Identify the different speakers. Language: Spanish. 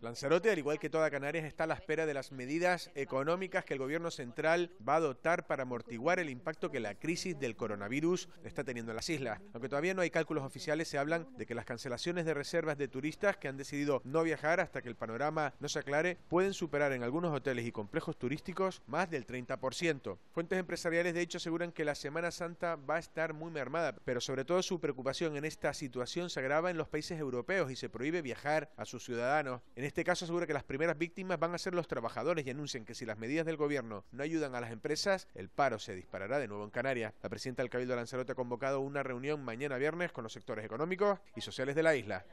Speaker 1: Lanzarote, al igual que toda Canarias, está a la espera de las medidas económicas que el gobierno central va a adoptar para amortiguar el impacto que la crisis del coronavirus está teniendo en las islas. Aunque todavía no hay cálculos oficiales, se hablan de que las cancelaciones de reservas de turistas que han decidido no viajar hasta que el panorama no se aclare pueden superar en algunos hoteles y complejos turísticos más del 30%. Fuentes empresariales, de hecho, aseguran que la Semana Santa va a estar muy mermada, pero sobre todo su preocupación en esta situación se agrava en los países europeos y se prohíbe viajar a sus ciudades ciudadanos. En este caso asegura que las primeras víctimas van a ser los trabajadores y anuncian que si las medidas del gobierno no ayudan a las empresas, el paro se disparará de nuevo en Canarias. La presidenta del Cabildo Lanzarote ha convocado una reunión mañana viernes con los sectores económicos y sociales de la isla.